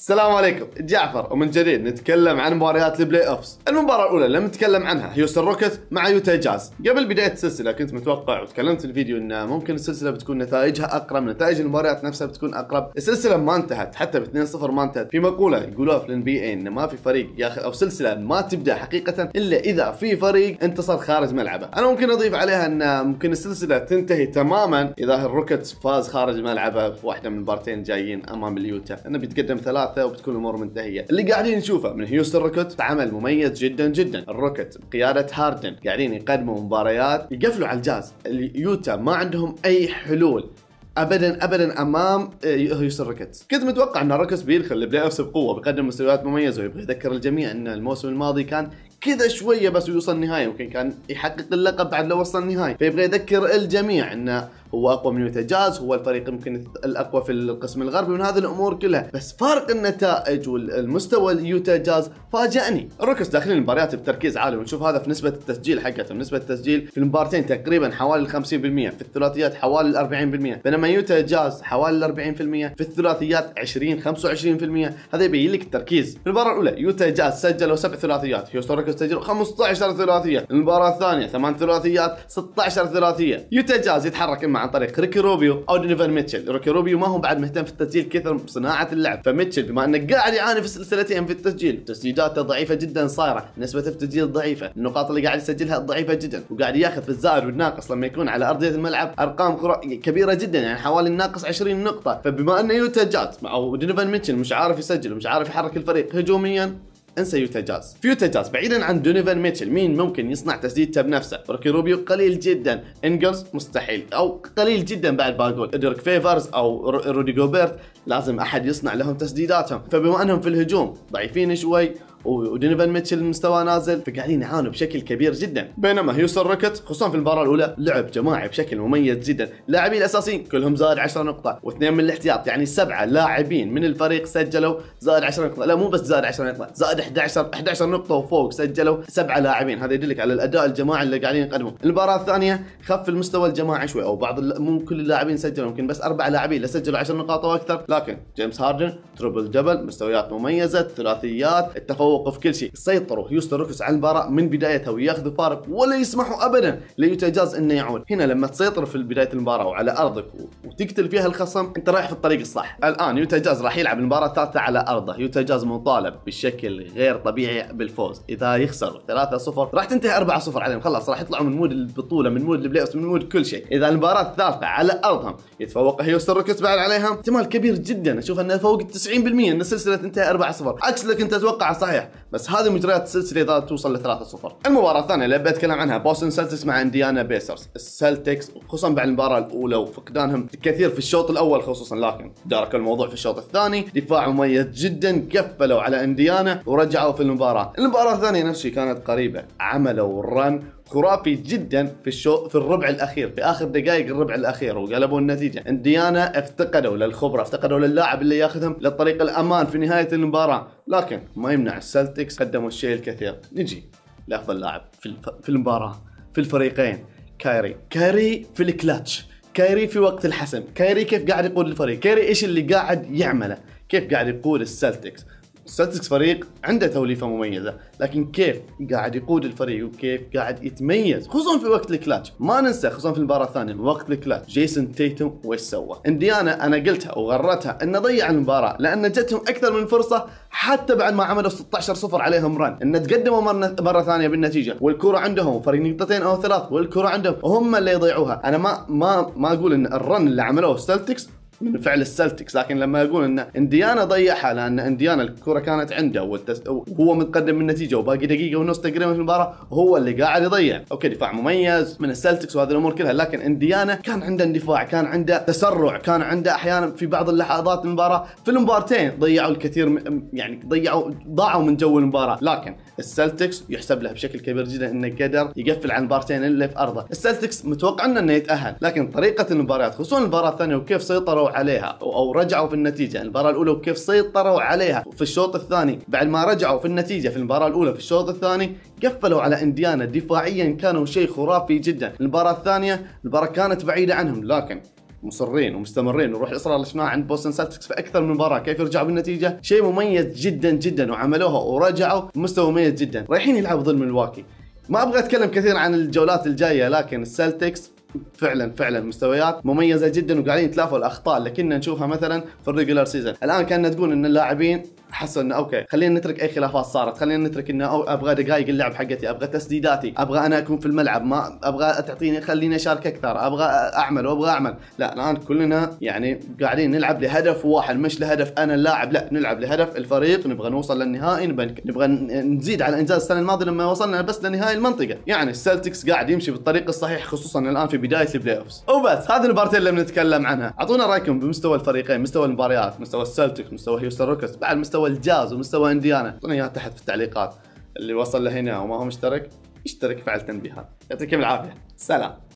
السلام عليكم جعفر ومن جديد نتكلم عن مباريات البلاي اوفز المباراة الأولى لم نتكلم عنها هيوستن روكت مع يوتا جاز قبل بداية السلسلة كنت متوقع وتكلمت في الفيديو أن ممكن السلسلة بتكون نتائجها أقرب نتائج المباريات نفسها بتكون أقرب السلسلة ما انتهت حتى ب 2-0 ما انتهت في مقولة يقولوها في الان بي اي أن ما في فريق ياخذ أو سلسلة ما تبدأ حقيقة إلا إذا في فريق انتصر خارج ملعبه أنا ممكن أضيف عليها أن ممكن السلسلة تنتهي تماما إذا الروكت فاز خارج ملعبه في واحدة من المباراتين الجايين أمام اليوتا أنه بيتقدم ثلاث ثلاثه وبتكون الامور منتهيه اللي قاعدين نشوفه من هيوستن روكت عمل مميز جدا جدا الروكت بقياده هاردن قاعدين يقدموا مباريات يقفلوا على الجاز اليوتا ما عندهم اي حلول ابدا ابدا امام آه، هيوستن روكيتس كنت متوقع ان روكيتس بيدخل البلاي اوفس بقوه بيقدم مستويات مميزه ويبغى يذكر الجميع ان الموسم الماضي كان كذا شويه بس ويوصل النهايه ممكن كان يحقق اللقب بعد لو وصل النهاية فيبغى يذكر الجميع انه هو اقوى من يوتا جاز هو الفريق يمكن الاقوى في القسم الغربي من هذه الامور كلها بس فارق النتائج والمستوى اليوتاجاز جاز فاجأني روكس داخلين المباريات بتركيز عالي ونشوف هذا في نسبه التسجيل حقته نسبه التسجيل في المبارتين تقريبا حوالي 50% في الثلاثيات حوالي 40% بينما يوتا جاز حوالي 40% في الثلاثيات 20 25% هذا يبين لك التركيز في المباراه الاولى يوتا جاز سجلوا سبع ثلاثيات هيوستن مراكز تجربه 15 ثلاثيه، المباراه الثانيه ثمان ثلاثيات 16 ثلاثيه، يوتا جاز يتحرك اما عن طريق ريكي روبيو او دينيفر ميتشل، ريكي روبيو ما هو بعد مهتم في التسجيل كثر بصناعه اللعب، فميتشل بما انه قاعد يعاني في سلسلتين في التسجيل، تسديداته ضعيفه جدا صايره، نسبه في التسجيل ضعيفه، النقاط اللي قاعد يسجلها ضعيفه جدا، وقاعد ياخذ في الزائد والناقص لما يكون على ارضيه الملعب ارقام كبيره جدا يعني حوالي الناقص 20 نقطه، فبما انه يوتا جاز او دينيفان ميتشل مش عارف يسجل ومش عارف يحرك الفريق هجوميا انسى يوتا جاز في يوتا جاز بعيدا عن دونيفان ميتشل مين ممكن يصنع تسديدته بنفسه روكي روبيو قليل جدا انجلز مستحيل او قليل جدا بعد باقول ادرك فيفرز او رودي جوبرت لازم احد يصنع لهم تسديداتهم فبما انهم في الهجوم ضعيفين شوي ودينيفان ميتشل مستوى نازل فقاعدين يعانوا بشكل كبير جدا بينما هيوستن روكت خصوصا في المباراه الاولى لعب جماعي بشكل مميز جدا اللاعبين الاساسيين كلهم زائد 10 نقطه واثنين من الاحتياط يعني سبعه لاعبين من الفريق سجلوا زائد 10 نقطه لا مو بس زائد 10 نقطه زائد 11 11 نقطه وفوق سجلوا سبعه لاعبين هذا يدلك على الاداء الجماعي اللي قاعدين يقدمه المباراه الثانيه خف المستوى الجماعي شوي او بعض مو كل اللاعبين سجلوا يمكن بس اربع لاعبين اللي سجلوا 10 نقاط او اكثر لكن جيمس هاردن تربل دبل مستويات مميزه ثلاثيات التفوق يتفوقوا في كل شيء سيطروا هيوستن روكس على المباراه من بدايتها وياخذوا فارق ولا يسمحوا ابدا ليوتاجاز انه يعود هنا لما تسيطر في بدايه المباراه وعلى ارضك وتقتل فيها الخصم انت رايح في الطريق الصح الان يوتاجاز راح يلعب المباراه الثالثه على ارضه يوتاجاز مطالب بشكل غير طبيعي بالفوز اذا يخسر 3-0 راح تنتهي 4-0 عليهم خلاص راح يطلعوا من مود البطوله من مود البلاي من مود كل شيء اذا المباراه الثالثه على ارضهم يتفوق هيوستن روكس بعد عليهم احتمال كبير جدا اشوف انه فوق 90% ان السلسله تنتهي 4-0 عكس لك انت تتوقع صحيح عليه بس هذه مجريات السلسله اذا توصل ل 3-0 المباراه الثانيه اللي بتكلم عنها بوستن سلتكس مع انديانا بيسرز السلتكس خصوصا بعد المباراه الاولى وفقدانهم كثير في الشوط الاول خصوصا لكن دارك الموضوع في الشوط الثاني دفاع مميز جدا قفلوا على انديانا ورجعوا في المباراه المباراه الثانيه نفس الشيء كانت قريبه عملوا رن خرافي جدا في الشو في الربع الاخير في اخر دقائق الربع الاخير وقلبوا النتيجه انديانا افتقدوا للخبره افتقدوا للاعب اللي ياخذهم للطريق الامان في نهايه المباراه لكن ما يمنع السلتكس قدموا الشيء الكثير نجي لافضل لاعب في الف... في المباراه في الفريقين كايري كايري في الكلاتش كايري في وقت الحسم كايري كيف قاعد يقول الفريق كايري ايش اللي قاعد يعمله كيف قاعد يقول السلتكس السلتكس فريق عنده توليفه مميزه لكن كيف قاعد يقود الفريق وكيف قاعد يتميز خصوصا في وقت الكلاتش ما ننسى خصوصا في المباراه الثانيه وقت الكلاتش جيسون تيتم وش سوى انديانا انا قلتها وغرتها انه ضيع المباراه لان جتهم اكثر من فرصه حتى بعد ما عملوا 16 صفر عليهم رن ان تقدموا مرة, ثانيه بالنتيجه والكره عندهم فريق نقطتين او ثلاث والكره عندهم هم اللي يضيعوها انا ما ما ما اقول ان الرن اللي عملوه السلتكس من فعل السلتكس لكن لما اقول ان انديانا ضيعها لان انديانا الكره كانت عنده والتس... وهو متقدم من النتيجه وباقي دقيقه ونص تقريبا في المباراه هو اللي قاعد يضيع اوكي دفاع مميز من السلتكس وهذه الامور كلها لكن انديانا كان عنده اندفاع كان عنده تسرع كان عنده احيانا في بعض اللحظات المباراه في المبارتين ضيعوا الكثير م... يعني ضيعوا ضاعوا من جو المباراه لكن السلتكس يحسب له بشكل كبير جدا انه قدر يقفل عن مبارتين اللي في ارضه السلتكس متوقع انه يتاهل لكن طريقه المباريات خصوصا المباراه الثانيه وكيف سيطروا عليها او رجعوا في النتيجه المباراه الاولى وكيف سيطروا عليها في الشوط الثاني بعد ما رجعوا في النتيجه في المباراه الاولى في الشوط الثاني قفلوا على انديانا دفاعيا كانوا شيء خرافي جدا المباراه الثانيه المباراه كانت بعيده عنهم لكن مصرين ومستمرين ونروح اصرار اللي شفناها عند بوستن سلتكس في اكثر من مباراه كيف يرجعوا بالنتيجه شيء مميز جدا جدا وعملوها ورجعوا مستوى مميز جدا رايحين يلعبوا ضد ملواكي ما ابغى اتكلم كثير عن الجولات الجايه لكن السلتكس فعلا فعلا مستويات مميزه جدا وقاعدين يتلافوا الاخطاء اللي كنا نشوفها مثلا في الريجولار سيزون الان كانت تقول ان اللاعبين حسوا انه اوكي خلينا نترك اي خلافات صارت خلينا نترك انه أو ابغى دقائق اللعب حقتي ابغى تسديداتي ابغى انا اكون في الملعب ما ابغى تعطيني خليني اشارك اكثر ابغى اعمل وابغى اعمل لا الان كلنا يعني قاعدين نلعب لهدف واحد مش لهدف انا اللاعب لا نلعب لهدف الفريق نبغى نوصل للنهائي نبغى نبغى نزيد على انجاز السنه الماضيه لما وصلنا بس لنهائي المنطقه يعني السلتكس قاعد يمشي بالطريق الصحيح خصوصا الان في بدايه البلاي اوفز وبس هذه المباراه اللي بنتكلم عنها اعطونا رايكم بمستوى الفريقين مستوى المباريات مستوى السلتكس مستوى هيوستن روكس بعد مستوى مستوى الجاز ومستوى انديانا اعطونا اياها تحت في التعليقات اللي وصل لهنا وما هو مشترك اشترك فعل تنبيهات يعطيكم العافيه سلام